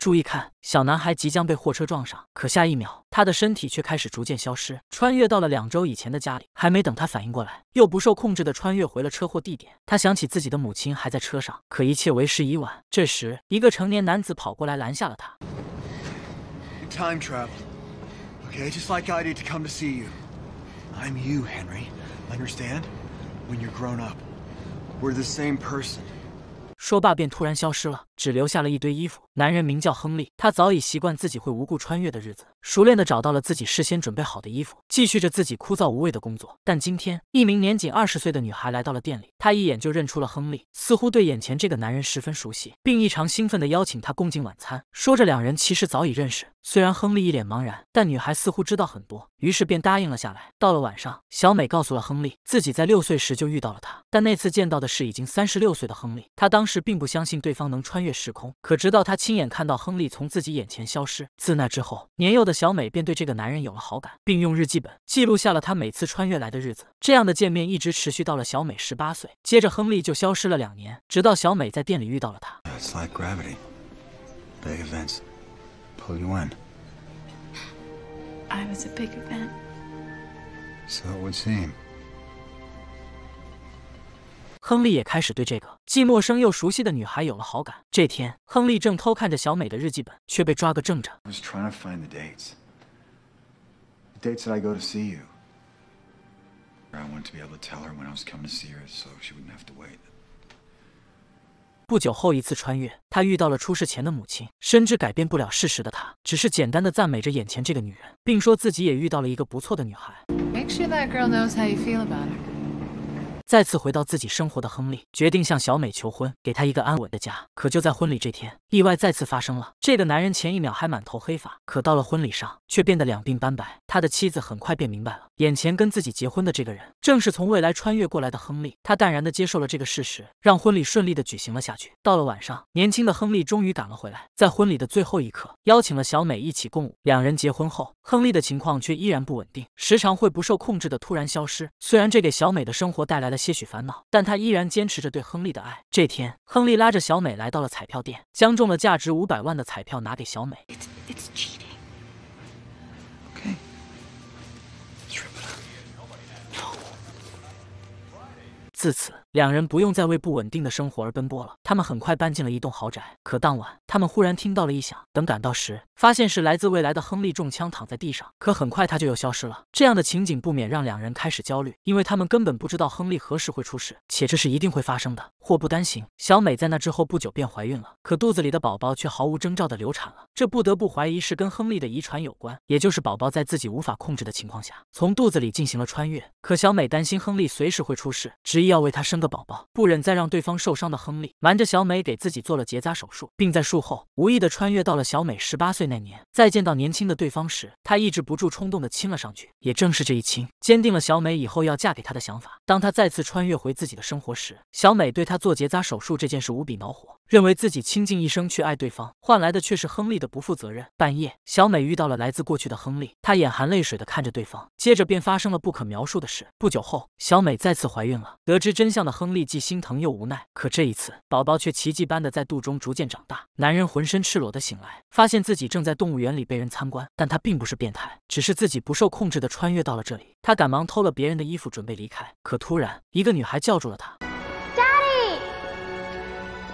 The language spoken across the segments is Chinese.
注意看，小男孩即将被货车撞上，可下一秒，他的身体却开始逐渐消失，穿越到了两周以前的家里。还没等他反应过来，又不受控制的穿越回了车祸地点。他想起自己的母亲还在车上，可一切为时已晚。这时，一个成年男子跑过来拦下了他。Time travel, okay? Just like I did to come to see you. I'm you, Henry. Understand? When you're grown up, we're the same person. 说罢便突然消失了。只留下了一堆衣服。男人名叫亨利，他早已习惯自己会无故穿越的日子，熟练地找到了自己事先准备好的衣服，继续着自己枯燥无味的工作。但今天，一名年仅二十岁的女孩来到了店里，她一眼就认出了亨利，似乎对眼前这个男人十分熟悉，并异常兴奋地邀请他共进晚餐。说着，两人其实早已认识。虽然亨利一脸茫然，但女孩似乎知道很多，于是便答应了下来。到了晚上，小美告诉了亨利，自己在六岁时就遇到了他，但那次见到的是已经三十六岁的亨利，她当时并不相信对方能穿越。时空，可直到他亲眼看到亨利从自己眼前消失。自那之后，年幼的小美便对这个男人有了好感，并用日记本记录下了他每次穿越来的日子。这样的见面一直持续到了小美十八岁，接着亨利就消失了两年，直到小美在店里遇到了他。亨利也开始对这个既陌生又熟悉的女孩有了好感。这天，亨利正偷看着小美的日记本，却被抓个正着。不久后，一次穿越，他遇到了出事前的母亲。深知改变不了事实的他，只是简单的赞美着眼前这个女人，并说自己也遇到了一个不错的女孩。再次回到自己生活的亨利决定向小美求婚，给她一个安稳的家。可就在婚礼这天，意外再次发生了。这个男人前一秒还满头黑发，可到了婚礼上却变得两鬓斑白。他的妻子很快便明白了，眼前跟自己结婚的这个人正是从未来穿越过来的亨利。他淡然的接受了这个事实，让婚礼顺利的举行了下去。到了晚上，年轻的亨利终于赶了回来，在婚礼的最后一刻邀请了小美一起共舞。两人结婚后，亨利的情况却依然不稳定，时常会不受控制的突然消失。虽然这给小美的生活带来了，些许烦恼，但他依然坚持着对亨利的爱。这天，亨利拉着小美来到了彩票店，将中了价值五百万的彩票拿给小美。自此。两人不用再为不稳定的生活而奔波了，他们很快搬进了一栋豪宅。可当晚，他们忽然听到了异响，等赶到时，发现是来自未来的亨利中枪躺在地上，可很快他就又消失了。这样的情景不免让两人开始焦虑，因为他们根本不知道亨利何时会出事，且这是一定会发生的。祸不单行，小美在那之后不久便怀孕了，可肚子里的宝宝却毫无征兆的流产了，这不得不怀疑是跟亨利的遗传有关，也就是宝宝在自己无法控制的情况下，从肚子里进行了穿越。可小美担心亨利随时会出事，执意要为他生。的宝宝不忍再让对方受伤的亨利，瞒着小美给自己做了结扎手术，并在术后无意的穿越到了小美十八岁那年。再见到年轻的对方时，他抑制不住冲动的亲了上去。也正是这一亲，坚定了小美以后要嫁给他的想法。当他再次穿越回自己的生活时，小美对他做结扎手术这件事无比恼火。认为自己倾尽一生去爱对方，换来的却是亨利的不负责任。半夜，小美遇到了来自过去的亨利，她眼含泪水的看着对方，接着便发生了不可描述的事。不久后，小美再次怀孕了。得知真相的亨利既心疼又无奈，可这一次，宝宝却奇迹般的在肚中逐渐长大。男人浑身赤裸的醒来，发现自己正在动物园里被人参观，但他并不是变态，只是自己不受控制的穿越到了这里。他赶忙偷了别人的衣服准备离开，可突然，一个女孩叫住了他。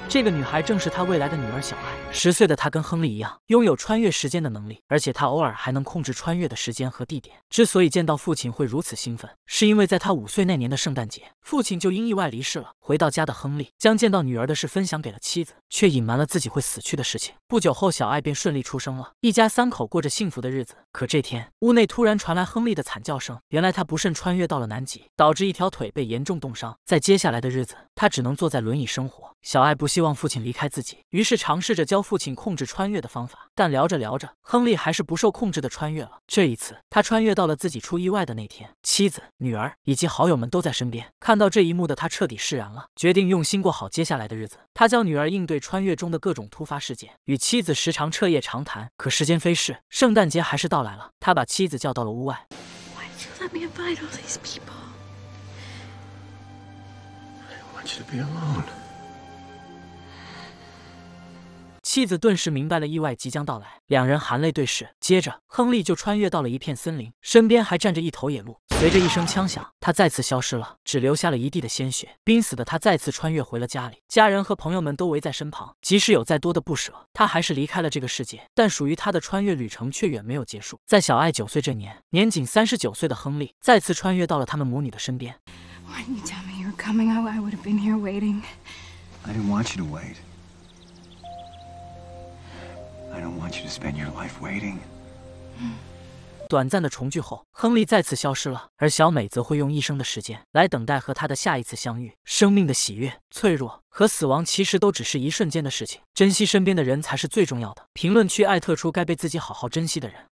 这个女孩正是他未来的女儿小艾，十岁的她跟亨利一样，拥有穿越时间的能力，而且她偶尔还能控制穿越的时间和地点。之所以见到父亲会如此兴奋，是因为在他五岁那年的圣诞节，父亲就因意外离世了。回到家的亨利将见到女儿的事分享给了妻子。却隐瞒了自己会死去的事情。不久后，小爱便顺利出生了，一家三口过着幸福的日子。可这天，屋内突然传来亨利的惨叫声。原来他不慎穿越到了南极，导致一条腿被严重冻伤。在接下来的日子，他只能坐在轮椅生活。小爱不希望父亲离开自己，于是尝试着教父亲控制穿越的方法。但聊着聊着，亨利还是不受控制的穿越了。这一次，他穿越到了自己出意外的那天，妻子、女儿以及好友们都在身边。看到这一幕的他彻底释然了，决定用心过好接下来的日子。他教女儿应对穿越中的各种突发事件，与妻子时常彻夜长谈。可时间飞逝，圣诞节还是到来了。他把妻子叫到了屋外。妻子顿时明白了，意外即将到来。两人含泪对视，接着亨利就穿越到了一片森林，身边还站着一头野鹿。随着一声枪响，他再次消失了，只留下了一地的鲜血。濒死的他再次穿越回了家里，家人和朋友们都围在身旁。即使有再多的不舍，他还是离开了这个世界。但属于他的穿越旅程却远没有结束。在小爱九岁这年，年仅三十九岁的亨利再次穿越到了他们母女的身边。Why didn't you tell me you were coming? I would have been here waiting. I didn't want you to wait. want spend to you life your waiting. 短暂的重聚后，亨利再次消失了，而小美则会用一生的时间来等待和他的下一次相遇。生命的喜悦、脆弱和死亡其实都只是一瞬间的事情，珍惜身边的人才是最重要的。评论区艾特出该被自己好好珍惜的人。